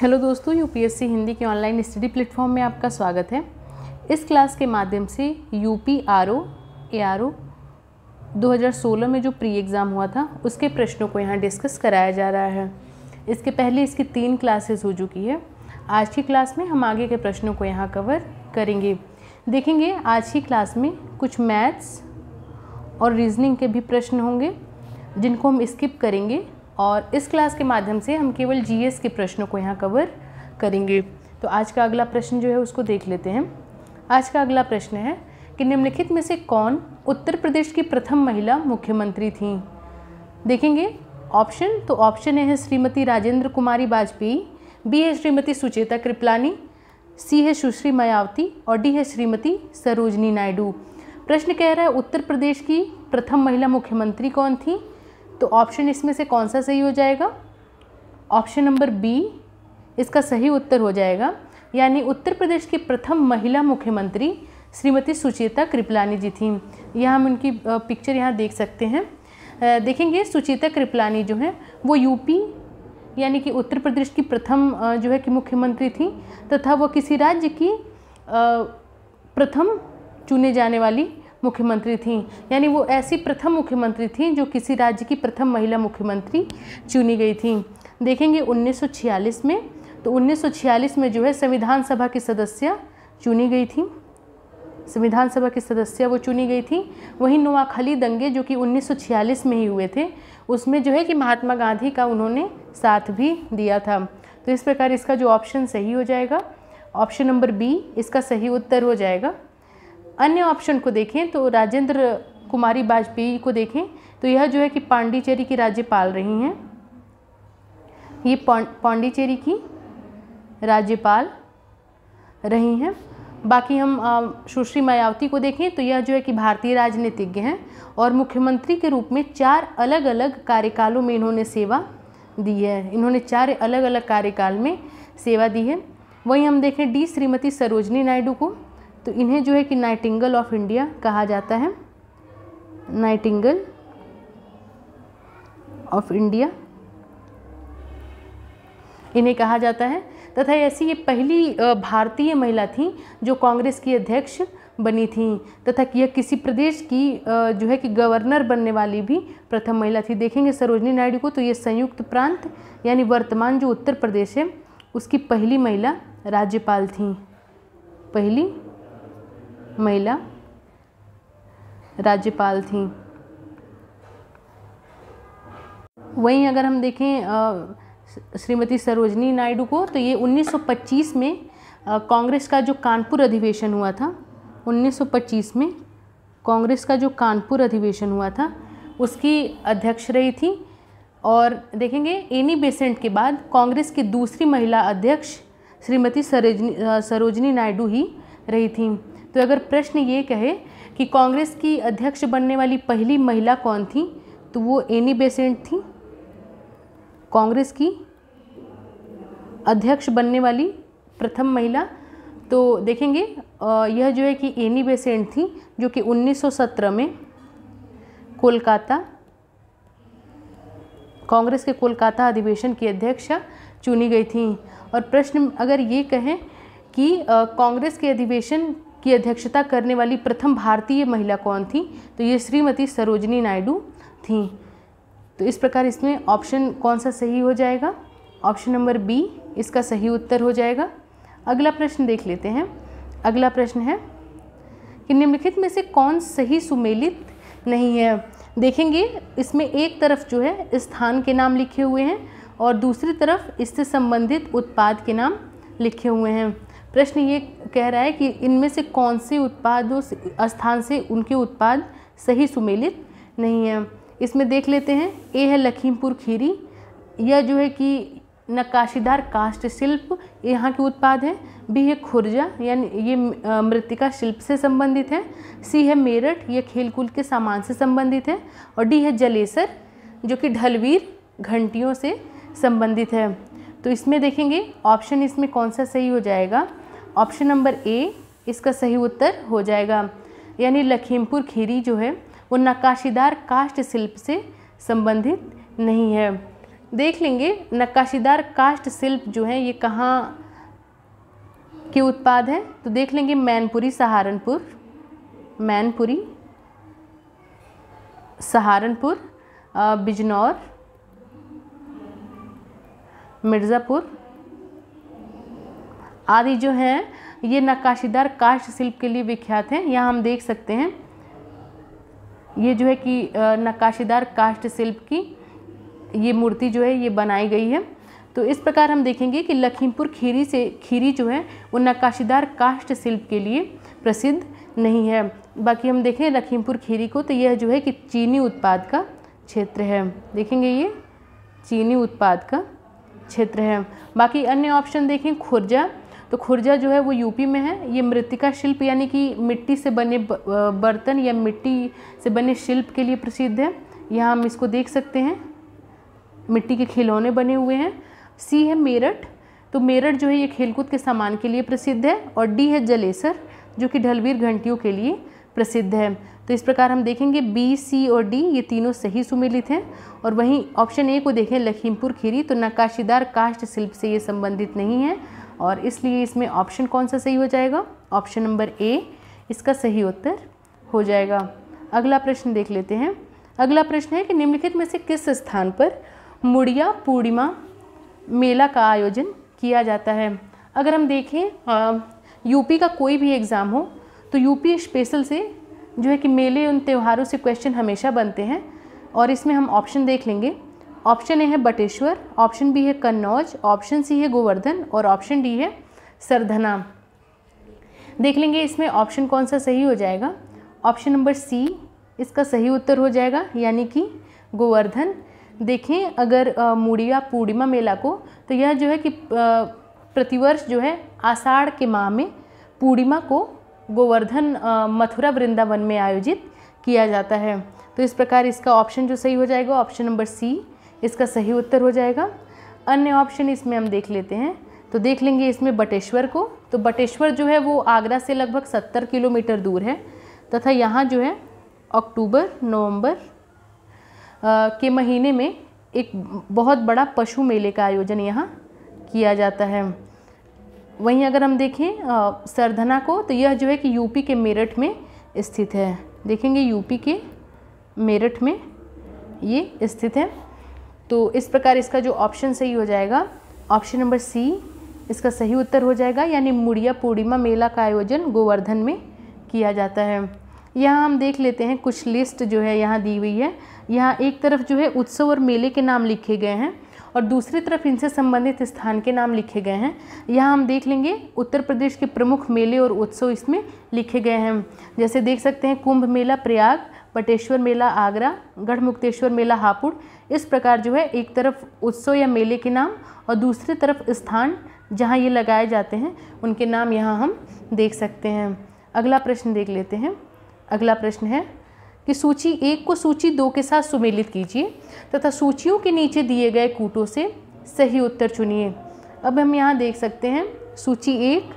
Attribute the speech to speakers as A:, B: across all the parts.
A: hello दोस्तों UPSC Hindi के online study platform में आपका स्वागत है इस क्लास के माध्यम से U P R O A R O दो में जो प्री एग्ज़ाम हुआ था उसके प्रश्नों को यहाँ डिस्कस कराया जा रहा है इसके पहले इसकी तीन क्लासेस हो चुकी है आज की क्लास में हम आगे के प्रश्नों को यहाँ कवर करेंगे देखेंगे आज की क्लास में कुछ मैथ्स और रीजनिंग के भी प्रश्न होंगे जिनको हम स्किप करेंगे और इस क्लास के माध्यम से हम केवल जी के प्रश्नों को यहाँ कवर करेंगे तो आज का अगला प्रश्न जो है उसको देख लेते हैं आज का अगला प्रश्न है कि निम्नलिखित में से कौन उत्तर प्रदेश की प्रथम महिला मुख्यमंत्री थी देखेंगे ऑप्शन तो ऑप्शन ए है श्रीमती राजेंद्र कुमारी वाजपेयी बी है श्रीमती सुचेता कृपलानी सी है सुश्री मायावती और डी है श्रीमती सरोजनी नायडू प्रश्न कह रहा है उत्तर प्रदेश की प्रथम महिला मुख्यमंत्री कौन थी तो ऑप्शन इसमें से कौन सा सही हो जाएगा ऑप्शन नंबर बी इसका सही उत्तर हो जाएगा यानी उत्तर प्रदेश की प्रथम महिला मुख्यमंत्री श्रीमती सुचेता कृपलानी जी थी यह हम उनकी पिक्चर यहाँ देख सकते हैं देखेंगे सुचेता कृपलानी जो है वो यूपी यानी कि उत्तर प्रदेश की प्रथम जो है कि मुख्यमंत्री थी तथा वो किसी राज्य की प्रथम चुने जाने वाली मुख्यमंत्री थीं यानी वो ऐसी प्रथम मुख्यमंत्री थीं जो किसी राज्य की प्रथम महिला मुख्यमंत्री चुनी गई थीं देखेंगे 1946 में तो 1946 में जो है संविधान सभा की सदस्य चुनी गई थी संविधान सभा की सदस्य वो चुनी गई थी वहीं नोआखली दंगे जो कि 1946 में ही हुए थे उसमें जो है कि महात्मा गांधी का उन्होंने साथ भी दिया था तो इस प्रकार इसका जो ऑप्शन सही हो जाएगा ऑप्शन नंबर बी इसका सही उत्तर हो जाएगा अन्य ऑप्शन को देखें तो राजेंद्र कुमारी वाजपेयी को देखें तो यह जो है कि पांडिचेरी की राज्यपाल रही हैं ये पांडिचेरी की राज्यपाल रही हैं बाकी हम सुश्री मायावती को देखें तो यह जो है कि भारतीय राजनीतिज्ञ हैं और मुख्यमंत्री के रूप में चार अलग अलग कार्यकालों में इन्होंने सेवा दी है इन्होंने चार अलग अलग कार्यकाल में सेवा दी है वहीं हम देखें डी श्रीमती सरोजनी नायडू को तो इन्हें जो है कि नाइटिंगल ऑफ इंडिया कहा जाता है नाइटिंगल ऑफ इंडिया इन्हें कहा जाता है तथा ऐसी ये पहली भारतीय महिला थी जो कांग्रेस की अध्यक्ष बनी थी तथा कि यह किसी प्रदेश की जो है कि गवर्नर बनने वाली भी प्रथम महिला थी देखेंगे सरोजनी नायडू को तो ये संयुक्त प्रांत यानी वर्तमान जो उत्तर प्रदेश है उसकी पहली महिला राज्यपाल थी पहली महिला राज्यपाल थी वहीं अगर हम देखें श्रीमती सरोजनी नायडू को तो ये 1925 में कांग्रेस का जो कानपुर अधिवेशन हुआ था 1925 में कांग्रेस का जो कानपुर अधिवेशन हुआ था उसकी अध्यक्ष रही थी और देखेंगे एनी बेसेंट के बाद कांग्रेस की दूसरी महिला अध्यक्ष श्रीमती सरोजनी सरोजनी नायडू ही रही थी तो अगर प्रश्न ये कहे कि कांग्रेस की अध्यक्ष बनने वाली पहली महिला कौन थी तो वो एनी बेसेंट थी कांग्रेस की अध्यक्ष बनने वाली प्रथम महिला तो देखेंगे यह जो है कि एनी बेसेंट थी जो कि 1917 में कोलकाता कांग्रेस के कोलकाता अधिवेशन की अध्यक्षा चुनी गई थी और प्रश्न अगर ये कहें कि कांग्रेस के अधिवेशन की अध्यक्षता करने वाली प्रथम भारतीय महिला कौन थी तो ये श्रीमती सरोजनी नायडू थी तो इस प्रकार इसमें ऑप्शन कौन सा सही हो जाएगा ऑप्शन नंबर बी इसका सही उत्तर हो जाएगा अगला प्रश्न देख लेते हैं अगला प्रश्न है कि निम्नलिखित में से कौन सही सुमेलित नहीं है देखेंगे इसमें एक तरफ जो है स्थान के नाम लिखे हुए हैं और दूसरी तरफ इससे संबंधित उत्पाद के नाम लिखे हुए हैं प्रश्न ये कह रहा है कि इनमें से कौन से उत्पादों स्थान से उनके उत्पाद सही सुमेलित नहीं है इसमें देख लेते हैं ए है लखीमपुर खीरी यह जो है कि नक्काशीदार कास्ट शिल्प यहाँ के उत्पाद हैं बी है खुर्जा यानी ये मृतिका शिल्प से संबंधित है सी है मेरठ यह खेलकूद के सामान से संबंधित है और डी है जलेसर जो कि ढलवीर घंटियों से संबंधित है तो इसमें देखेंगे ऑप्शन इसमें कौन सा सही हो जाएगा ऑप्शन नंबर ए इसका सही उत्तर हो जाएगा यानी लखीमपुर खीरी जो है वो नक्काशीदार काष्ट शिल्प से संबंधित नहीं है देख लेंगे नक्काशीदार काष्ट शिल्प जो है ये कहाँ के उत्पाद हैं तो देख लेंगे मैनपुरी सहारनपुर मैनपुरी सहारनपुर बिजनौर मिर्ज़ापुर आदि जो हैं ये नक्काशीदार काष्ठ शिल्प के लिए विख्यात हैं यहाँ हम देख सकते हैं ये जो है कि नक्काशीदार काष्ठ शिल्प की ये मूर्ति जो है ये बनाई गई है तो इस प्रकार हम देखेंगे कि लखीमपुर खीरी से खीरी जो है वो नक्काशीदार काष्ठ शिल्प के लिए प्रसिद्ध नहीं है बाकी हम देखें लखीमपुर खीरी को तो यह जो है कि चीनी उत्पाद का क्षेत्र है देखेंगे ये चीनी उत्पाद का क्षेत्र है बाकी अन्य ऑप्शन देखें खुर्जा तो खुर्जा जो है वो यूपी में है ये मृतिका शिल्प यानी कि मिट्टी से बने बर्तन या मिट्टी से बने शिल्प के लिए प्रसिद्ध है यहाँ हम इसको देख सकते हैं मिट्टी के खिलौने बने हुए हैं सी है मेरठ तो मेरठ जो है ये खेलकूद के सामान के लिए प्रसिद्ध है और डी है जलेसर जो कि ढलवीर घंटियों के लिए प्रसिद्ध है तो इस प्रकार हम देखेंगे बी सी और डी ये तीनों सही सुमिलित हैं और वहीं ऑप्शन ए को देखें लखीमपुर खीरी तो नक्काशीदार काष्ट शिल्प से ये संबंधित नहीं है और इसलिए इसमें ऑप्शन कौन सा सही हो जाएगा ऑप्शन नंबर ए इसका सही उत्तर हो जाएगा अगला प्रश्न देख लेते हैं अगला प्रश्न है कि निम्नलिखित में से किस स्थान पर मुड़िया पूर्णिमा मेला का आयोजन किया जाता है अगर हम देखें यूपी का कोई भी एग्ज़ाम हो तो यूपी स्पेशल से जो है कि मेले उन त्योहारों से क्वेश्चन हमेशा बनते हैं और इसमें हम ऑप्शन देख लेंगे ऑप्शन ए है बटेश्वर ऑप्शन बी है कन्नौज ऑप्शन सी है गोवर्धन और ऑप्शन डी है सरधना देख लेंगे इसमें ऑप्शन कौन सा सही हो जाएगा ऑप्शन नंबर सी इसका सही उत्तर हो जाएगा यानी कि गोवर्धन देखें अगर मुड़िया पूर्णिमा मेला को तो यह जो है कि प्रतिवर्ष जो है आषाढ़ के माह में पूर्णिमा को गोवर्धन मथुरा वृंदावन में आयोजित किया जाता है तो इस प्रकार इसका ऑप्शन जो सही हो जाएगा ऑप्शन नंबर सी इसका सही उत्तर हो जाएगा अन्य ऑप्शन इसमें हम देख लेते हैं तो देख लेंगे इसमें बटेश्वर को तो बटेश्वर जो है वो आगरा से लगभग सत्तर किलोमीटर दूर है तथा यहाँ जो है अक्टूबर नवंबर के महीने में एक बहुत बड़ा पशु मेले का आयोजन यहाँ किया जाता है वहीं अगर हम देखें आ, सरधना को तो यह जो है कि यूपी के मेरठ में स्थित है देखेंगे यूपी के मेरठ में ये स्थित है तो इस प्रकार इसका जो ऑप्शन सही हो जाएगा ऑप्शन नंबर सी इसका सही उत्तर हो जाएगा यानी मुड़िया पूर्णिमा मेला का आयोजन गोवर्धन में किया जाता है यहाँ हम देख लेते हैं कुछ लिस्ट जो है यहाँ दी हुई है यहाँ एक तरफ जो है उत्सव और मेले के नाम लिखे गए हैं और दूसरी तरफ इनसे संबंधित स्थान के नाम लिखे गए हैं यहाँ हम देख लेंगे उत्तर प्रदेश के प्रमुख मेले और उत्सव इसमें लिखे गए हैं जैसे देख सकते हैं कुंभ मेला प्रयाग बटेश्वर मेला आगरा गढ़मुक्तेश्वर मेला हापुड़ इस प्रकार जो है एक तरफ उत्सव या मेले के नाम और दूसरी तरफ स्थान जहाँ ये लगाए जाते हैं उनके नाम यहाँ हम देख सकते हैं अगला प्रश्न देख लेते हैं अगला प्रश्न है कि सूची एक को सूची दो के साथ सुमेलित कीजिए तथा सूचियों के नीचे दिए गए कूटों से सही उत्तर चुनिए अब हम यहाँ देख सकते हैं सूची एक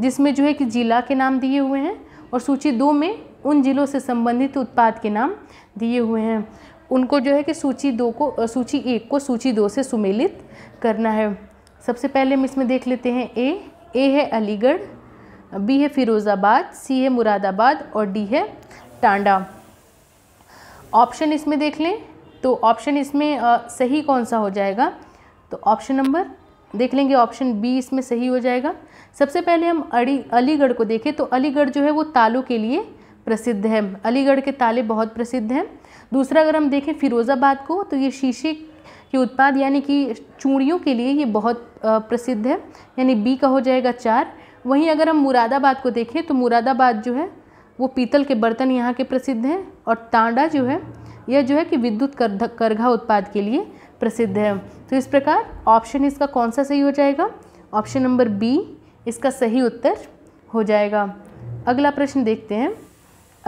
A: जिसमें जो है कि जिला के नाम दिए हुए हैं और सूची दो में उन जिलों से संबंधित उत्पाद के नाम दिए हुए हैं उनको जो है कि सूची दो को सूची एक को सूची दो से सुमेलित करना है सबसे पहले हम इसमें देख लेते हैं ए ए है अलीगढ़ बी है फिरोज़ाबाद सी है मुरादाबाद और डी है टांडा ऑप्शन इसमें देख लें तो ऑप्शन इसमें आ, सही कौन सा हो जाएगा तो ऑप्शन नंबर देख लेंगे ऑप्शन बी इसमें सही हो जाएगा सबसे पहले हम अड़ी अलीगढ़ को देखें तो अलीगढ़ जो है वो तालों के लिए प्रसिद्ध है अलीगढ़ के ताले बहुत प्रसिद्ध हैं दूसरा अगर हम देखें फिरोज़ाबाद को तो ये शीशे के उत्पाद यानी कि चूड़ियों के लिए ये बहुत प्रसिद्ध है यानी बी का हो जाएगा चार वहीं अगर हम मुरादाबाद को देखें तो मुरादाबाद जो है वो पीतल के बर्तन यहाँ के प्रसिद्ध हैं और तांडा जो है यह जो है कि विद्युत कर, करघा उत्पाद के लिए प्रसिद्ध है तो इस प्रकार ऑप्शन इसका कौन सा सही हो जाएगा ऑप्शन नंबर बी इसका सही उत्तर हो जाएगा अगला प्रश्न देखते हैं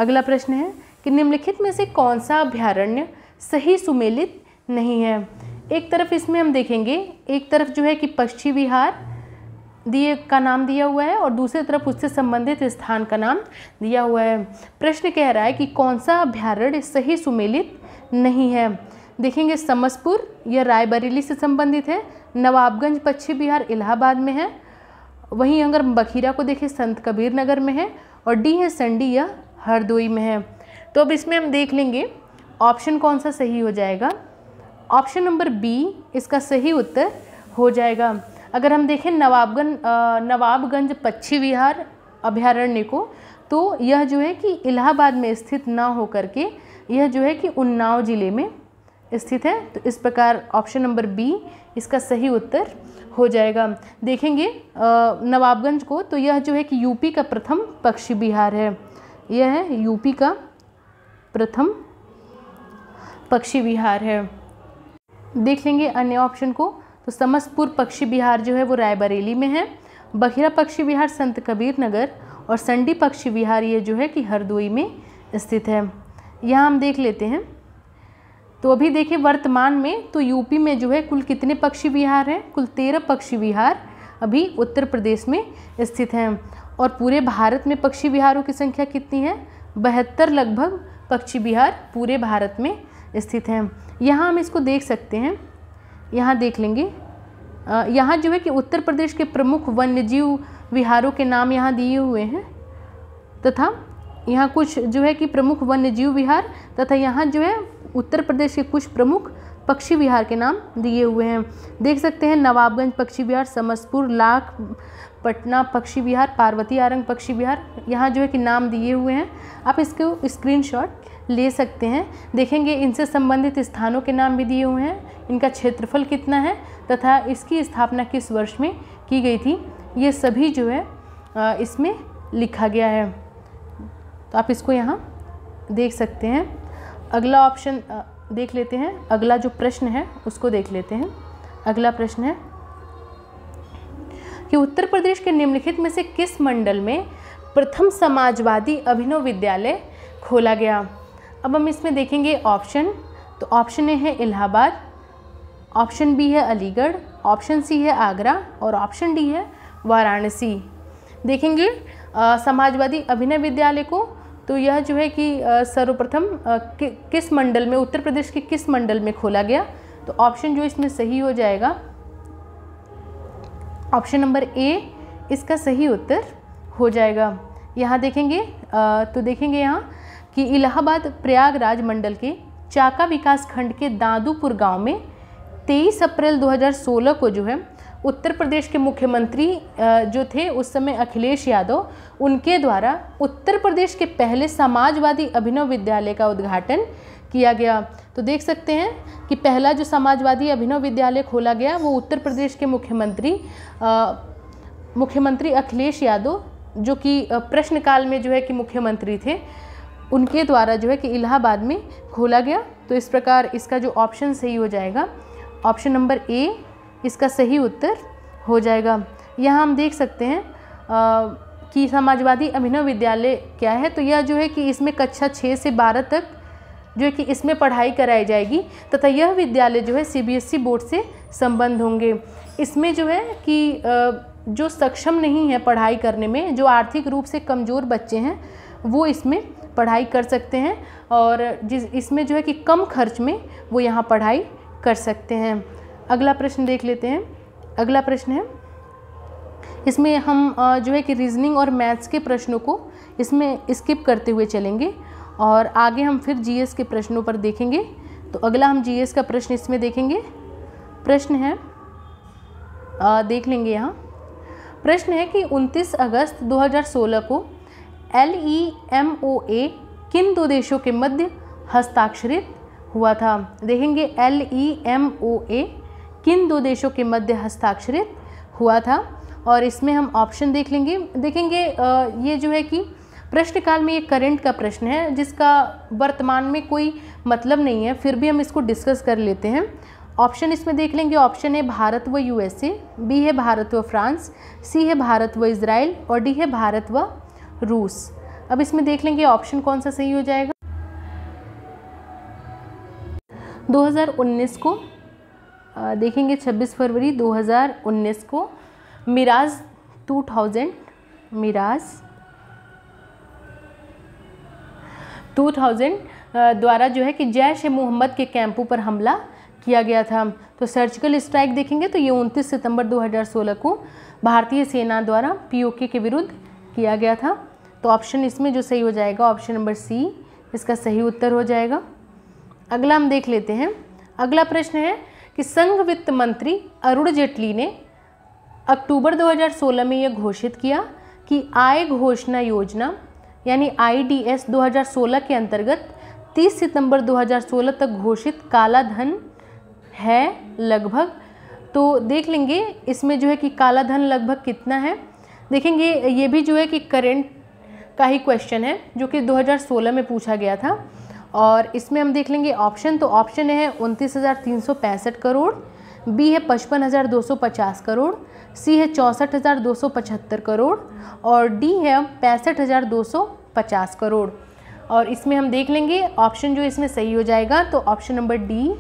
A: अगला प्रश्न है कि निम्नलिखित में से कौन सा अभ्यारण्य सही सुमेलित नहीं है एक तरफ इसमें हम देखेंगे एक तरफ जो है कि पश्चिम विहार दिए का नाम दिया हुआ है और दूसरी तरफ उससे संबंधित स्थान का नाम दिया हुआ है प्रश्न कह रहा है कि कौन सा अभ्यारण्य सही सुमेलित नहीं है देखेंगे समसपुर यह रायबरेली से संबंधित है नवाबगंज पश्चिम बिहार इलाहाबाद में है वहीं अगर बखीरा को देखें संत कबीर नगर में है और डी है संडी यह हरदोई में है तो अब इसमें हम देख लेंगे ऑप्शन कौन सा सही हो जाएगा ऑप्शन नंबर बी इसका सही उत्तर हो जाएगा अगर हम देखें नवाबगंज नवाबगंज पक्षी विहार अभ्यारण्य को तो यह जो है कि इलाहाबाद में स्थित ना हो करके यह जो है कि उन्नाव ज़िले में स्थित है तो इस प्रकार ऑप्शन नंबर बी इसका सही उत्तर हो जाएगा देखेंगे नवाबगंज को तो यह जो है कि यूपी का प्रथम पक्षी विहार है यह है यूपी का प्रथम पक्षी विहार है देख लेंगे अन्य ऑप्शन को तो समस्तपुर पक्षी विहार जो है वो रायबरेली में है बखीरा पक्षी विहार संत कबीर नगर और संडी पक्षी विहार ये जो है कि हरदोई में स्थित है यहाँ हम देख लेते हैं तो अभी देखें वर्तमान में तो यूपी में जो है कुल कितने पक्षी विहार हैं कुल तेरह पक्षी विहार अभी उत्तर प्रदेश में स्थित हैं और पूरे भारत में पक्षी विहारों की संख्या कितनी है बहत्तर लगभग पक्षी विहार पूरे भारत में स्थित हैं यहाँ हम इसको देख सकते हैं यहाँ देख लेंगे यहाँ जो है कि उत्तर प्रदेश के प्रमुख वन्यजीव विहारों के नाम यहाँ दिए हुए हैं तथा यहाँ कुछ जो है कि प्रमुख वन्यजीव विहार तथा यहाँ जो है उत्तर प्रदेश के कुछ प्रमुख पक्षी विहार के नाम दिए हुए हैं देख सकते हैं नवाबगंज पक्षी विहार समस्तपुर लाख पटना पक्षी विहार पार्वती आरंग पक्षी विहार यहाँ जो है कि नाम दिए हुए हैं आप इसको स्क्रीनशॉट ले सकते हैं देखेंगे इनसे संबंधित स्थानों के नाम भी दिए हुए हैं इनका क्षेत्रफल कितना है तथा इसकी स्थापना किस वर्ष में की गई थी ये सभी जो है इसमें लिखा गया है तो आप इसको यहाँ देख सकते हैं अगला ऑप्शन देख लेते हैं अगला जो प्रश्न है उसको देख लेते हैं अगला प्रश्न है कि उत्तर प्रदेश के निम्नलिखित में से किस मंडल में प्रथम समाजवादी अभिनव विद्यालय खोला गया अब हम इसमें देखेंगे ऑप्शन तो ऑप्शन ए है इलाहाबाद ऑप्शन बी है अलीगढ़ ऑप्शन सी है आगरा और ऑप्शन डी है वाराणसी देखेंगे आ, समाजवादी अभिनव विद्यालय को तो यह जो है कि सर्वप्रथम कि, किस मंडल में उत्तर प्रदेश के किस मंडल में खोला गया तो ऑप्शन जो इसमें सही हो जाएगा ऑप्शन नंबर ए इसका सही उत्तर हो जाएगा यहाँ देखेंगे आ, तो देखेंगे यहाँ कि इलाहाबाद प्रयागराज मंडल के चाका विकास खंड के दादूपुर गांव में 23 अप्रैल 2016 को जो है उत्तर प्रदेश के मुख्यमंत्री जो थे उस समय अखिलेश यादव उनके द्वारा उत्तर प्रदेश के पहले समाजवादी अभिनव विद्यालय का उद्घाटन किया गया तो देख सकते हैं कि पहला जो समाजवादी अभिनव विद्यालय खोला गया वो उत्तर प्रदेश के मुख्यमंत्री मुख्यमंत्री अखिलेश यादव जो कि प्रश्नकाल में जो है कि मुख्यमंत्री थे उनके द्वारा जो है कि इलाहाबाद में खोला गया तो इस प्रकार इसका जो ऑप्शन सही हो जाएगा ऑप्शन नंबर ए इसका सही उत्तर हो जाएगा यहाँ हम देख सकते हैं आ, कि समाजवादी अभिनव विद्यालय क्या है तो यह जो है कि इसमें कक्षा छः से बारह तक जो है कि इसमें पढ़ाई कराई जाएगी तथा यह विद्यालय जो है सीबीएसई बोर्ड से संबंध होंगे इसमें जो है कि जो सक्षम नहीं है पढ़ाई करने में जो आर्थिक रूप से कमज़ोर बच्चे हैं वो इसमें पढ़ाई कर सकते हैं और जिस इसमें जो है कि कम खर्च में वो यहाँ पढ़ाई कर सकते हैं अगला प्रश्न देख लेते हैं अगला प्रश्न है इसमें हम जो है कि रीजनिंग और मैथ्स के प्रश्नों को इसमें स्किप करते हुए चलेंगे और आगे हम फिर जीएस के प्रश्नों पर देखेंगे तो अगला हम जीएस का प्रश्न इसमें देखेंगे प्रश्न है आ, देख लेंगे यहाँ प्रश्न है कि 29 अगस्त 2016 को एल ई एम ओ ए किन दो देशों के मध्य हस्ताक्षरित हुआ था देखेंगे एल ई एम ओ ए किन दो देशों के मध्य हस्ताक्षरित हुआ था और इसमें हम ऑप्शन देख लेंगे देखेंगे ये जो है कि प्रश्नकाल में ये करंट का प्रश्न है जिसका वर्तमान में कोई मतलब नहीं है फिर भी हम इसको डिस्कस कर लेते हैं ऑप्शन इसमें देख लेंगे ऑप्शन है भारत व यूएसए बी है भारत व फ्रांस सी है भारत व इसराइल और डी है भारत व रूस अब इसमें देख लेंगे ऑप्शन कौन सा सही हो जाएगा 2019 को देखेंगे 26 फरवरी 2019 को मिराज 2000 मिराज 2000 द्वारा जो है कि जैश ए मोहम्मद के कैंपों पर हमला किया गया था तो सर्जिकल स्ट्राइक देखेंगे तो ये 29 सितंबर 2016 को भारतीय सेना द्वारा पीओके के विरुद्ध किया गया था तो ऑप्शन इसमें जो सही हो जाएगा ऑप्शन नंबर सी इसका सही उत्तर हो जाएगा अगला हम देख लेते हैं अगला प्रश्न है कि संघ वित्त मंत्री अरुण जेटली ने अक्टूबर 2016 में यह घोषित किया कि आय घोषणा योजना यानी आईडीएस 2016 के अंतर्गत 30 सितंबर 2016 तक घोषित काला धन है लगभग तो देख लेंगे इसमें जो है कि काला धन लगभग कितना है देखेंगे ये भी जो है कि करेंट का ही क्वेश्चन है जो कि 2016 में पूछा गया था और इसमें हम देख लेंगे ऑप्शन तो ऑप्शन है उनतीस करोड़ बी है पचपन हज़ार दो सौ पचास करोड़ सी है चौंसठ हज़ार दो सौ पचहत्तर करोड़ और डी है पैंसठ हज़ार दो सौ पचास करोड़ और इसमें हम देख लेंगे ऑप्शन जो इसमें सही हो जाएगा तो ऑप्शन नंबर डी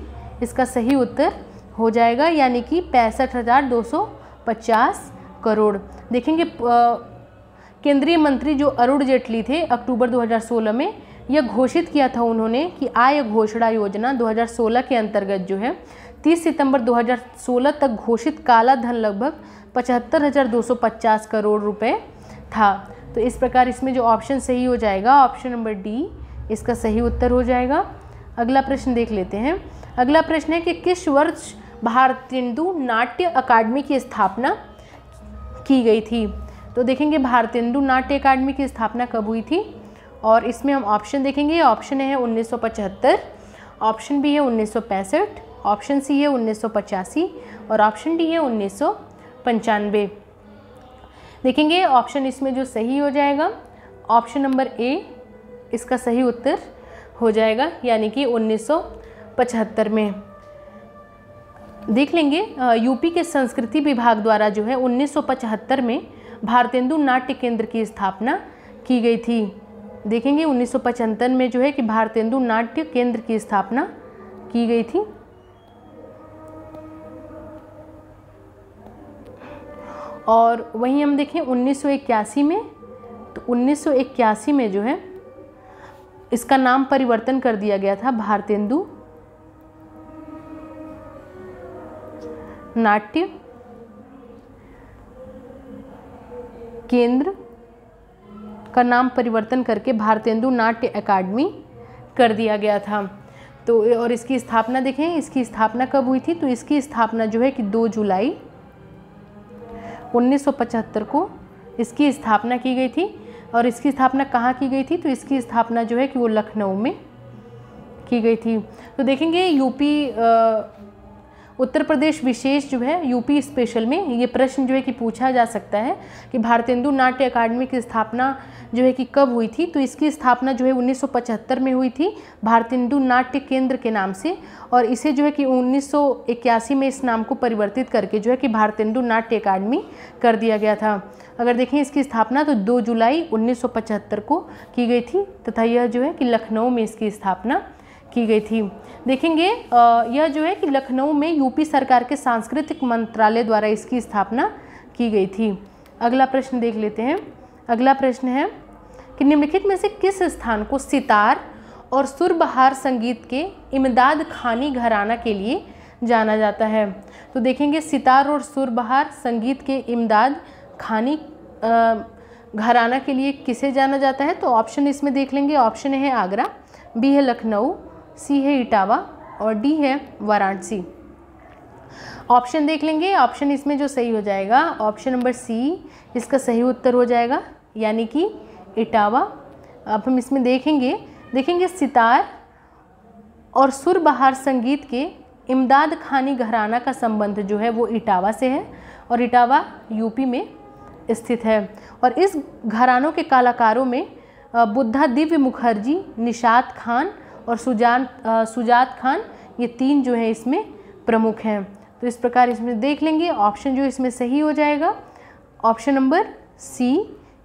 A: इसका सही उत्तर हो जाएगा यानी कि पैंसठ हज़ार दो सौ पचास करोड़ देखेंगे केंद्रीय मंत्री जो अरुण जेटली थे अक्टूबर 2016 में यह घोषित किया था उन्होंने कि आय घोषणा योजना 2016 के अंतर्गत जो है 30 सितंबर 2016 तक घोषित काला धन लगभग पचहत्तर करोड़ रुपए था तो इस प्रकार इसमें जो ऑप्शन सही हो जाएगा ऑप्शन नंबर डी इसका सही उत्तर हो जाएगा अगला प्रश्न देख लेते हैं अगला प्रश्न है कि किस वर्ष भारतेंदु नाट्य अकादमी की स्थापना की गई थी तो देखेंगे भारतेंदु नाट्य अकादमी की स्थापना कब हुई थी और इसमें हम ऑप्शन देखेंगे ऑप्शन है उन्नीस ऑप्शन बी है उन्नीस ऑप्शन सी है उन्नीस और ऑप्शन डी है उन्नीस देखेंगे ऑप्शन इसमें जो सही हो जाएगा ऑप्शन नंबर ए इसका सही उत्तर हो जाएगा यानी कि 1975 में देख लेंगे यूपी के संस्कृति विभाग द्वारा जो है 1975 में भारतेंदु नाट्य केंद्र की स्थापना की गई थी देखेंगे उन्नीस में जो है कि भारतेंदु नाट्य केंद्र की स्थापना की गई थी और वहीं हम देखें 1981 में तो 1981 में जो है इसका नाम परिवर्तन कर दिया गया था भारतेंदु नाट्य केंद्र का नाम परिवर्तन करके भारतेंदु नाट्य अकादमी कर दिया गया था तो और इसकी स्थापना देखें इसकी स्थापना कब हुई थी तो इसकी स्थापना जो है कि 2 जुलाई 1975 को इसकी स्थापना की गई थी और इसकी स्थापना कहाँ की गई थी तो इसकी स्थापना जो है कि वो लखनऊ में की गई थी तो देखेंगे यूपी उत्तर प्रदेश विशेष जो है यूपी स्पेशल में ये प्रश्न जो है कि पूछा जा सकता है कि भारतेंदु नाट्य अकादमी की स्थापना जो है कि कब हुई थी तो इसकी स्थापना जो है 1975 में हुई थी भारतेंदु नाट्य केंद्र के नाम से और इसे जो है कि 1981 में इस नाम को परिवर्तित करके जो है कि भारतेंदु नाट्य अकादमी कर दिया गया था अगर देखें इसकी स्थापना तो दो जुलाई उन्नीस को की गई थी तथा यह जो है कि लखनऊ में इसकी स्थापना की गई थी देखेंगे यह जो है कि लखनऊ में यूपी सरकार के सांस्कृतिक मंत्रालय द्वारा इसकी स्थापना की गई थी अगला प्रश्न देख लेते हैं अगला प्रश्न है कि निम्नलिखित में से किस स्थान को सितार और सुरबहार संगीत के इमदाद खानी घराना के लिए जाना जाता है तो देखेंगे सितार और सुरबहार संगीत के इमदाद खानी घराना के लिए किसे जाना जाता है तो ऑप्शन इसमें देख लेंगे ऑप्शन है आगरा बी है लखनऊ सी है इटावा और डी है वाराणसी ऑप्शन देख लेंगे ऑप्शन इसमें जो सही हो जाएगा ऑप्शन नंबर सी इसका सही उत्तर हो जाएगा यानी कि इटावा अब हम इसमें देखेंगे देखेंगे सितार और सुरबहार संगीत के इमदाद खानी घराना का संबंध जो है वो इटावा से है और इटावा यूपी में स्थित है और इस घरानों के कलाकारों में बुद्धा दिव्य मुखर्जी निषाद खान और सुजान सुजात खान ये तीन जो है इसमें प्रमुख हैं तो इस प्रकार इसमें देख लेंगे ऑप्शन जो इसमें सही हो जाएगा ऑप्शन नंबर सी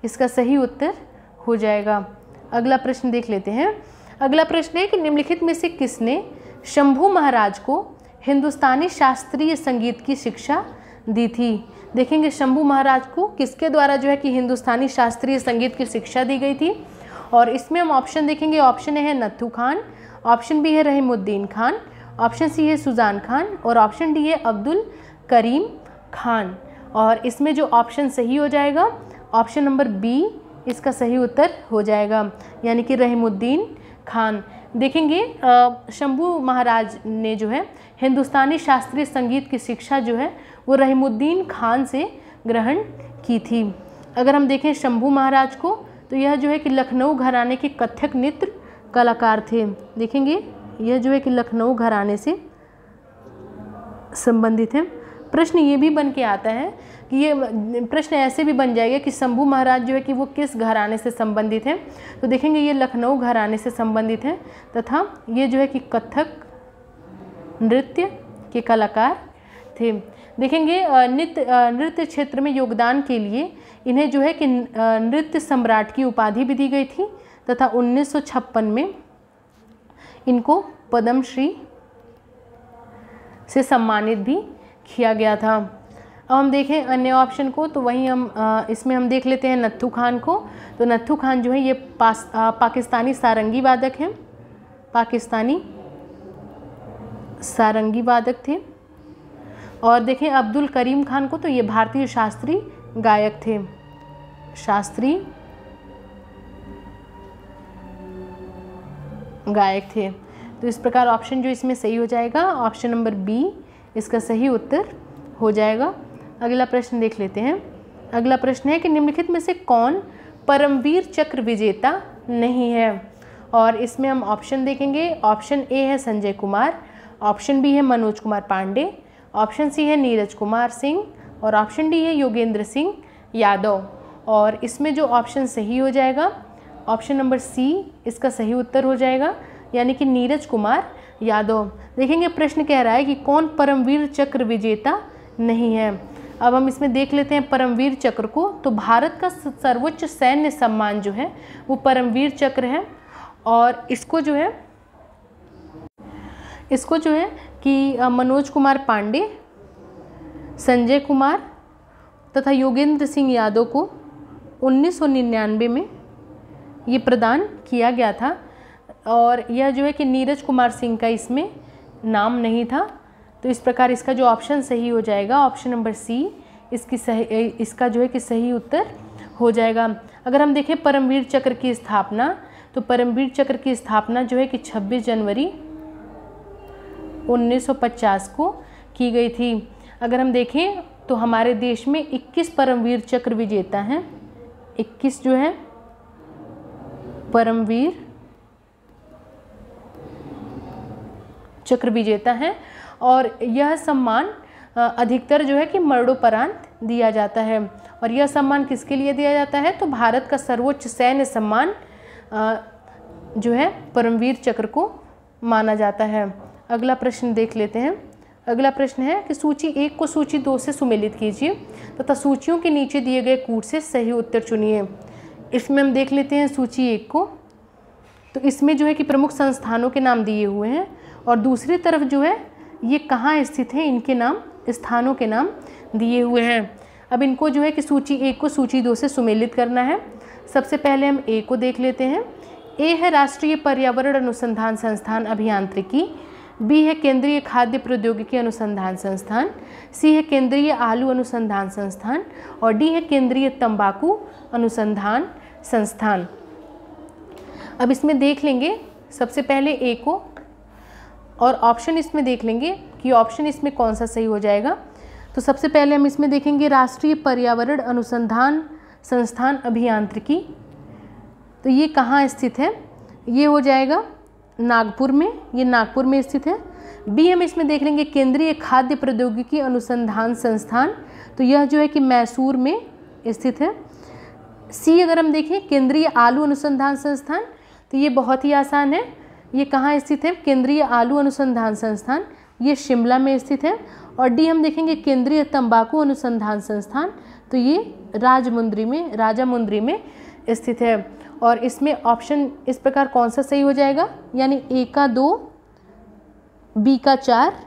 A: इसका सही उत्तर हो जाएगा अगला प्रश्न देख लेते हैं अगला प्रश्न है कि निम्नलिखित में से किसने शंभू महाराज को हिंदुस्तानी शास्त्रीय संगीत की शिक्षा दी थी देखेंगे शंभू महाराज को किसके द्वारा जो है कि हिंदुस्तानी शास्त्रीय संगीत की शिक्षा दी गई थी और इसमें हम ऑप्शन देखेंगे ऑप्शन ए है नत्थू खान ऑप्शन बी है रहीमुद्दीन खान ऑप्शन सी है सुजान खान और ऑप्शन डी है अब्दुल करीम खान और इसमें जो ऑप्शन सही हो जाएगा ऑप्शन नंबर बी इसका सही उत्तर हो जाएगा यानी कि रहीमुद्दीन खान देखेंगे शंभू महाराज ने जो है हिंदुस्तानी शास्त्रीय संगीत की शिक्षा जो है वो रहीमुद्दीन खान से ग्रहण की थी अगर हम देखें शंभू महाराज को तो यह जो है कि लखनऊ घराने के कथक नृत्य कलाकार थे देखेंगे यह जो है कि लखनऊ घराने से संबंधित है प्रश्न ये भी बन के आता है कि ये प्रश्न ऐसे भी बन जाएगा कि शंभू महाराज जो है कि वो किस घराने से संबंधित हैं तो देखेंगे ये लखनऊ घराने से संबंधित हैं तथा ये जो है कि कथक नृत्य के कलाकार थे देखेंगे नृत्य नृत्य क्षेत्र में योगदान के लिए इन्हें जो है कि नृत्य सम्राट की उपाधि भी दी गई थी तथा 1956 में इनको पद्मश्री से सम्मानित भी किया गया था अब हम देखें अन्य ऑप्शन को तो वहीं हम इसमें हम देख लेते हैं नत्थू खान को तो नत्थू खान जो है ये पास, आ, पाकिस्तानी सारंगी वादक हैं पाकिस्तानी सारंगी वादक थे और देखें अब्दुल करीम खान को तो ये भारतीय शास्त्रीय गायक थे शास्त्री गायक थे तो इस प्रकार ऑप्शन जो इसमें सही हो जाएगा ऑप्शन नंबर बी इसका सही उत्तर हो जाएगा अगला प्रश्न देख लेते हैं अगला प्रश्न है कि निम्नलिखित में से कौन परमवीर चक्र विजेता नहीं है और इसमें हम ऑप्शन देखेंगे ऑप्शन ए है संजय कुमार ऑप्शन बी है मनोज कुमार पांडे ऑप्शन सी है नीरज कुमार सिंह और ऑप्शन डी है योगेंद्र सिंह यादव और इसमें जो ऑप्शन सही हो जाएगा ऑप्शन नंबर सी इसका सही उत्तर हो जाएगा यानी कि नीरज कुमार यादव देखेंगे प्रश्न कह रहा है कि कौन परमवीर चक्र विजेता नहीं है अब हम इसमें देख लेते हैं परमवीर चक्र को तो भारत का सर्वोच्च सैन्य सम्मान जो है वो परमवीर चक्र है और इसको जो है इसको जो है कि मनोज कुमार पांडे संजय कुमार तथा योगेंद्र सिंह यादव को 1999 में ये प्रदान किया गया था और यह जो है कि नीरज कुमार सिंह का इसमें नाम नहीं था तो इस प्रकार इसका जो ऑप्शन सही हो जाएगा ऑप्शन नंबर सी इसकी सही इसका जो है कि सही उत्तर हो जाएगा अगर हम देखें परमवीर चक्र की स्थापना तो परमवीर चक्र की स्थापना जो है कि 26 जनवरी 1950 को की गई थी अगर हम देखें तो हमारे देश में 21 परमवीर चक्र विजेता हैं 21 जो है परमवीर चक्र विजेता है और यह सम्मान अधिकतर जो है कि मरणोपरांत दिया जाता है और यह सम्मान किसके लिए दिया जाता है तो भारत का सर्वोच्च सैन्य सम्मान जो है परमवीर चक्र को माना जाता है अगला प्रश्न देख लेते हैं अगला प्रश्न है कि सूची एक को सूची दो से सुमेलित कीजिए तथा सूचियों के नीचे दिए गए कूट से सही उत्तर चुनिए इसमें हम देख लेते हैं सूची एक को तो इसमें जो है कि प्रमुख संस्थानों के नाम दिए हुए हैं और दूसरी तरफ जो है ये कहाँ स्थित हैं इनके नाम स्थानों के नाम दिए हुए हैं अब इनको जो है कि सूची एक को सूची दो से सुमेलित करना है सबसे पहले हम ए को देख लेते हैं ए है राष्ट्रीय पर्यावरण अनुसंधान संस्थान अभियांत्रिकी बी है केंद्रीय खाद्य प्रौद्योगिकी अनुसंधान संस्थान सी है केंद्रीय आलू अनुसंधान संस्थान और डी है केंद्रीय तंबाकू अनुसंधान संस्थान अब इसमें देख लेंगे सबसे पहले ए को और ऑप्शन इसमें देख लेंगे कि ऑप्शन इसमें कौन सा सही हो जाएगा तो सबसे पहले हम इसमें देखेंगे राष्ट्रीय पर्यावरण अनुसंधान संस्थान अभियांत्रिकी तो ये कहाँ स्थित है ये हो जाएगा नागपुर में ये नागपुर में स्थित है बी हम इसमें देख लेंगे केंद्रीय खाद्य प्रौद्योगिकी अनुसंधान संस्थान तो यह जो है कि मैसूर में स्थित है सी अगर हम देखें केंद्रीय आलू अनुसंधान संस्थान तो ये बहुत ही आसान है ये कहाँ स्थित है केंद्रीय आलू अनुसंधान संस्थान ये शिमला में स्थित है और डी हम देखेंगे केंद्रीय तंबाकू अनुसंधान संस्थान तो ये राजमुंद्री में राजामुंद्री में स्थित है और इसमें ऑप्शन इस प्रकार कौन सा सही हो जाएगा यानी ए का दो बी का चार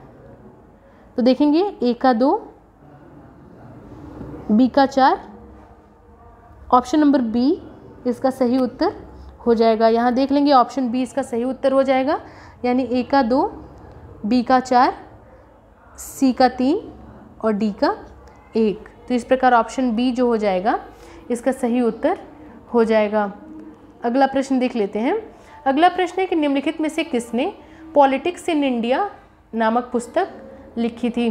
A: तो देखेंगे ए का दो बी का चार ऑप्शन नंबर बी इसका सही उत्तर हो जाएगा यहाँ देख लेंगे ऑप्शन बी इसका सही उत्तर हो जाएगा यानी ए का दो बी का चार सी का तीन और डी का एक तो इस प्रकार ऑप्शन बी जो हो जाएगा इसका सही उत्तर हो जाएगा अगला प्रश्न देख लेते हैं अगला प्रश्न है कि निम्नलिखित में से किसने पॉलिटिक्स इन इंडिया नामक पुस्तक लिखी थी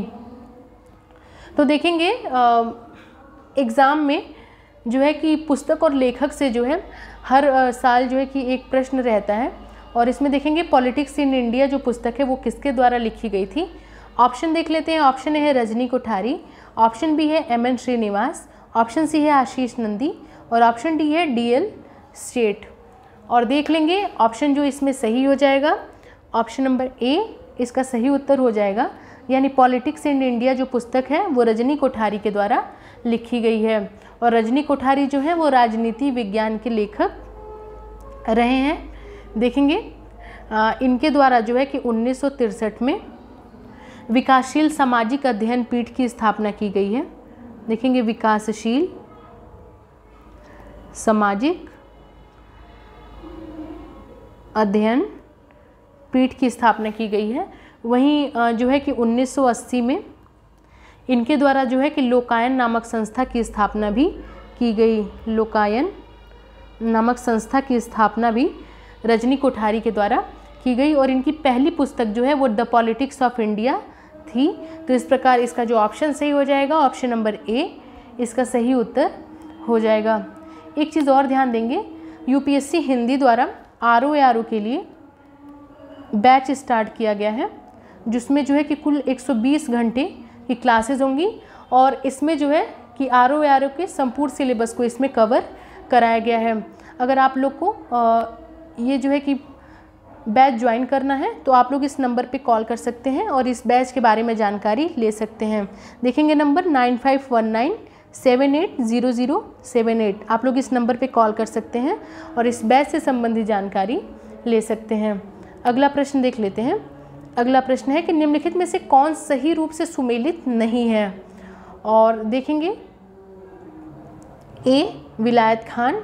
A: तो देखेंगे एग्ज़ाम में जो है कि पुस्तक और लेखक से जो है हर साल जो है कि एक प्रश्न रहता है और इसमें देखेंगे पॉलिटिक्स इन इंडिया जो पुस्तक है वो किसके द्वारा लिखी गई थी ऑप्शन देख लेते हैं ऑप्शन है रजनी कोठारी ऑप्शन बी है M N Srinivas option C है आशीष नंदी और ऑप्शन डी है डी एल स्टेट और देख लेंगे ऑप्शन जो इसमें सही हो जाएगा ऑप्शन नंबर ए इसका सही उत्तर हो जाएगा यानी पॉलिटिक्स इन इंडिया जो पुस्तक है वो रजनी कोठारी के द्वारा लिखी गई है और रजनी कोठारी जो है वो राजनीति विज्ञान के लेखक रहे हैं देखेंगे आ, इनके द्वारा जो है कि उन्नीस में विकासशील सामाजिक अध्ययन पीठ की स्थापना की गई है देखेंगे विकासशील सामाजिक अध्ययन पीठ की स्थापना की गई है वहीं जो है कि 1980 में इनके द्वारा जो है कि लोकायन नामक संस्था की स्थापना भी की गई लोकायन नामक संस्था की स्थापना भी रजनी कोठारी के द्वारा की गई और इनकी पहली पुस्तक जो है वो द पॉलिटिक्स ऑफ इंडिया थी तो इस प्रकार इसका जो ऑप्शन सही हो जाएगा ऑप्शन नंबर ए इसका सही उत्तर हो जाएगा एक चीज़ और ध्यान देंगे यूपीएससी हिंदी द्वारा आर ओ आर ओ के लिए बैच स्टार्ट किया गया है जिसमें जो है कि कुल 120 घंटे की क्लासेज होंगी और इसमें जो है कि आर ओ आर ओ के संपूर्ण सिलेबस को इसमें कवर कराया गया है अगर आप लोग को आ, ये जो है कि बैच ज्वाइन करना है तो आप लोग इस नंबर पे कॉल कर सकते हैं और इस बैच के बारे में जानकारी ले सकते हैं देखेंगे number nine five one nine seven eight zero zero seven eight आप लोग इस नंबर पे कॉल कर सकते हैं और इस बैच से संबंधित जानकारी ले सकते हैं अगला प्रश्न देख लेते हैं अगला प्रश्न है कि निम्नलिखित में से कौन सही रूप से सुमेलित नहीं है और देखेंगे ए विलायत खान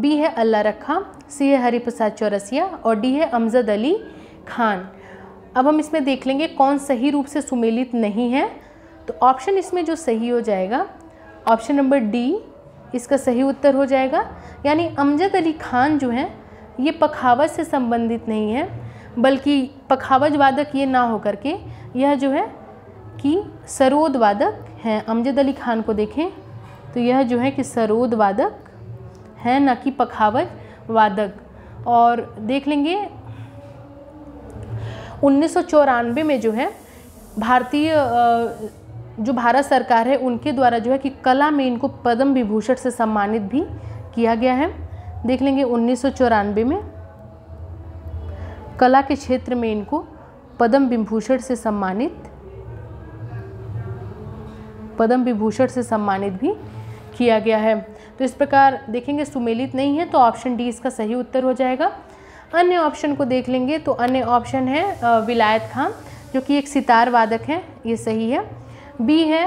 A: बी है अल्लाह रखा सी है हरिप्रसाद चौरसिया और डी है अमजद अली खान अब हम इसमें देख लेंगे कौन सही रूप से सुमेलित नहीं है तो ऑप्शन इसमें जो सही हो जाएगा ऑप्शन नंबर डी इसका सही उत्तर हो जाएगा यानी अमजद अली खान जो हैं ये पखावज से संबंधित नहीं है बल्कि पखावज वादक ये ना हो करके यह जो है कि सरोद वादक हैं अमजद अली खान को देखें तो यह जो है कि सरोद वादक हैं ना कि पखावज वादक और देख लेंगे उन्नीस में जो है भारतीय जो भारत सरकार है उनके द्वारा जो है कि कला में इनको पद्म विभूषण से सम्मानित भी किया गया है देख लेंगे उन्नीस में कला के क्षेत्र में इनको पद्म विभूषण से सम्मानित पद्म विभूषण से सम्मानित भी किया गया है तो इस प्रकार देखेंगे सुमेलित नहीं है तो ऑप्शन डी इसका सही उत्तर हो जाएगा अन्य ऑप्शन को देख लेंगे तो अन्य ऑप्शन है विलायत खान जो कि एक सितार वादक हैं ये सही है बी है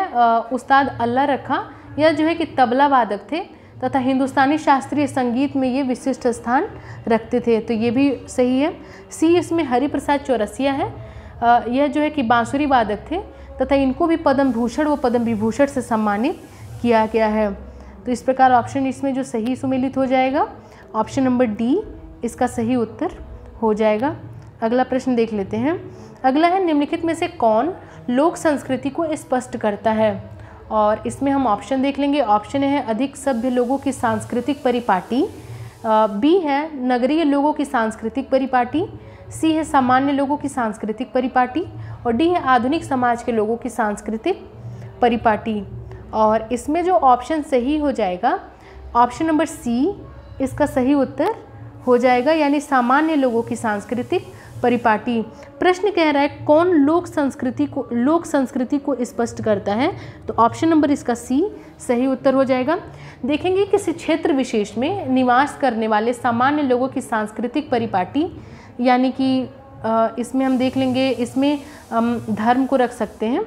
A: उस्ताद अल्लाह रखा यह जो है कि तबला वादक थे तथा हिंदुस्तानी शास्त्रीय संगीत में ये विशिष्ट स्थान रखते थे तो ये भी सही है सी इसमें हरिप्रसाद चौरसिया है यह जो है कि बांसुरी वादक थे तथा इनको भी पद्म भूषण व पद्म विभूषण से सम्मानित किया गया है तो इस प्रकार ऑप्शन इसमें जो सही सुमेलित हो जाएगा ऑप्शन नंबर डी इसका सही उत्तर हो जाएगा अगला प्रश्न देख लेते हैं अगला है निम्नलिखित में से कौन लोक संस्कृति को स्पष्ट करता है और इसमें हम ऑप्शन देख लेंगे ऑप्शन है अधिक सभ्य लोगों की सांस्कृतिक परिपाटी बी है नगरीय लोगों की सांस्कृतिक परिपाटी सी है सामान्य लोगों की सांस्कृतिक परिपाटी और डी है आधुनिक समाज के लोगों की सांस्कृतिक परिपाटी और इसमें जो ऑप्शन सही हो जाएगा ऑप्शन नंबर सी इसका सही उत्तर हो जाएगा यानी सामान्य लोगों की सांस्कृतिक परिपाटी प्रश्न कह रहा है कौन लोक संस्कृति को लोक संस्कृति को स्पष्ट करता है तो ऑप्शन नंबर इसका सी सही उत्तर हो जाएगा देखेंगे किसी क्षेत्र विशेष में निवास करने वाले सामान्य लोगों की सांस्कृतिक परिपाटी यानी कि इसमें हम देख लेंगे इसमें हम धर्म को रख सकते हैं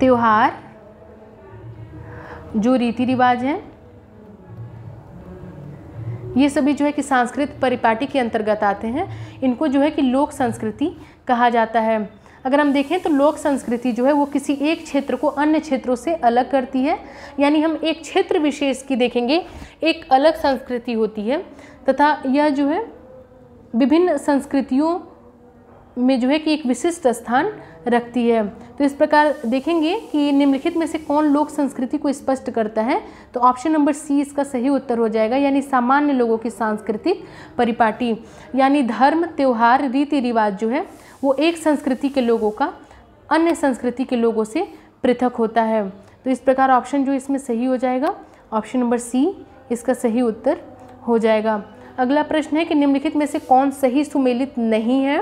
A: त्यौहार जो रीति रिवाज हैं ये सभी जो है कि सांस्कृतिक परिपाटी के अंतर्गत आते हैं इनको जो है कि लोक संस्कृति कहा जाता है अगर हम देखें तो लोक संस्कृति जो है वो किसी एक क्षेत्र को अन्य क्षेत्रों से अलग करती है यानी हम एक क्षेत्र विशेष की देखेंगे एक अलग संस्कृति होती है तथा यह जो है विभिन्न संस्कृतियों में जो है कि एक विशिष्ट स्थान रखती है तो इस प्रकार देखेंगे कि निम्नलिखित में से कौन लोक संस्कृति को स्पष्ट करता है तो ऑप्शन नंबर सी इसका सही उत्तर हो जाएगा यानी सामान्य लोगों की सांस्कृतिक परिपाटी यानी धर्म त्यौहार रीति रिवाज जो है वो एक संस्कृति के लोगों का अन्य संस्कृति के लोगों से पृथक होता है तो इस प्रकार ऑप्शन जो इसमें सही हो जाएगा ऑप्शन नंबर सी इसका सही उत्तर हो जाएगा अगला प्रश्न है कि निम्नलिखित में से कौन सही सुमेलित नहीं है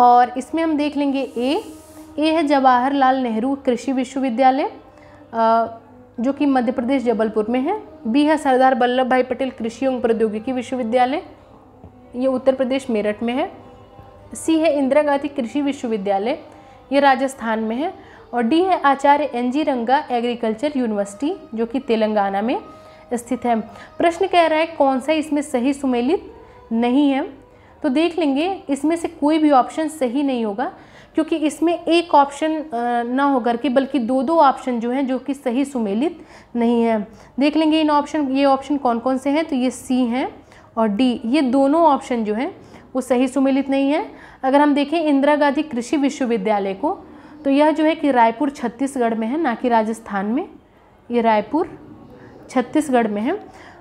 A: और इसमें हम देख लेंगे ए ए है जवाहरलाल नेहरू कृषि विश्वविद्यालय जो कि मध्य प्रदेश जबलपुर में है बी है सरदार वल्लभ भाई पटेल कृषि एवं प्रौद्योगिकी विश्वविद्यालय ये उत्तर प्रदेश मेरठ में है सी है इंदिरा गांधी कृषि विश्वविद्यालय ये राजस्थान में है और डी है आचार्य एन जी रंगा एग्रीकल्चर यूनिवर्सिटी जो कि तेलंगाना में स्थित है प्रश्न कह रहा है कौन सा इसमें सही सुमेलित नहीं है तो देख लेंगे इसमें से कोई भी ऑप्शन सही नहीं होगा क्योंकि इसमें एक ऑप्शन ना हो करके बल्कि दो दो ऑप्शन जो हैं जो कि सही सुमेलित नहीं है देख लेंगे इन ऑप्शन ये ऑप्शन कौन कौन से हैं तो ये सी हैं और डी ये दोनों ऑप्शन जो हैं वो सही सुमेलित नहीं है अगर हम देखें इंदिरा गांधी कृषि विश्वविद्यालय को तो यह जो है कि रायपुर छत्तीसगढ़ में है ना कि राजस्थान में ये रायपुर छत्तीसगढ़ में है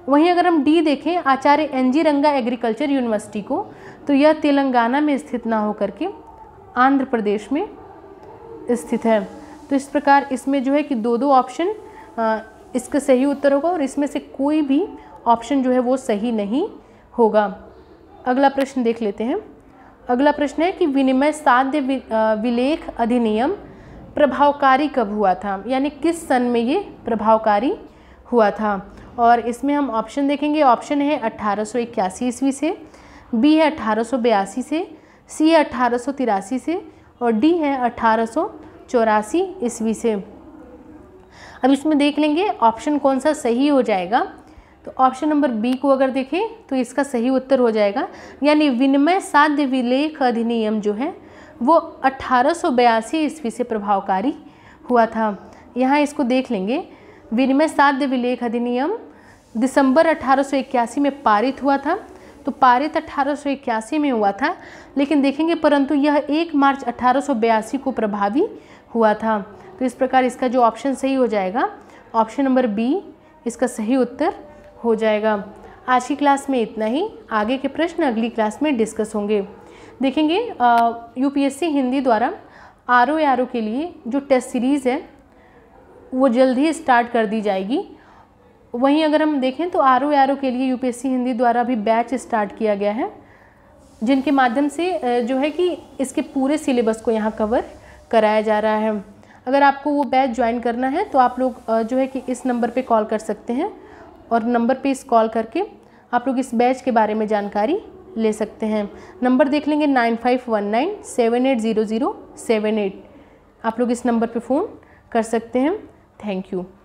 A: वहीं अगर हम डी देखें आचार्य एन जी रंगा एग्रीकल्चर यूनिवर्सिटी को तो यह तेलंगाना में स्थित ना होकर के आंध्र प्रदेश में स्थित है तो इस प्रकार इसमें जो है कि दो दो ऑप्शन इसका सही उत्तर होगा और इसमें से कोई भी ऑप्शन जो है वो सही नहीं होगा अगला प्रश्न देख लेते हैं अगला प्रश्न है कि विनिमय साध्य विलेख अधिनियम प्रभावकारी कब हुआ था यानी किस सन में ये प्रभावकारी हुआ था और इसमें हम ऑप्शन देखेंगे ऑप्शन है अट्ठारह ईस्वी से बी है अठारह से सी है अठारह से और डी है अठारह चौरासी ईस्वी से अब इसमें देख लेंगे ऑप्शन कौन सा सही हो जाएगा तो ऑप्शन नंबर बी को अगर देखें तो इसका सही उत्तर हो जाएगा यानी विनिमय साध्य विलेख अधिनियम जो है वो बयासी ईस्वी से प्रभावकारी हुआ था यहाँ इसको देख लेंगे विनिमय साध्य विलेख अधिनियम दिसंबर 1881 में पारित हुआ था तो पारित अठारह में हुआ था लेकिन देखेंगे परंतु यह एक मार्च अठारह को प्रभावी हुआ था तो इस प्रकार इसका जो ऑप्शन सही हो जाएगा ऑप्शन नंबर बी इसका सही उत्तर हो जाएगा आज की क्लास में इतना ही आगे के प्रश्न अगली क्लास में डिस्कस होंगे देखेंगे यूपीएससी हिंदी द्वारा आर ओ के लिए जो टेस्ट सीरीज़ है वो जल्द ही स्टार्ट कर दी जाएगी वहीं अगर हम देखें तो आर ओ आर ओ के लिए यूपीएससी हिंदी द्वारा भी बैच स्टार्ट किया गया है जिनके माध्यम से जो है कि इसके पूरे सिलेबस को यहाँ कवर कराया जा रहा है अगर आपको वो बैच ज्वाइन करना है तो आप लोग जो है कि इस नंबर पे कॉल कर सकते हैं और नंबर पे इस कॉल करके आप लोग इस बैच के बारे में जानकारी ले सकते हैं नंबर देख लेंगे nine five one nine seven eight zero zero seven eight आप लोग इस नंबर पे फ़ोन कर सकते हैं थैंक यू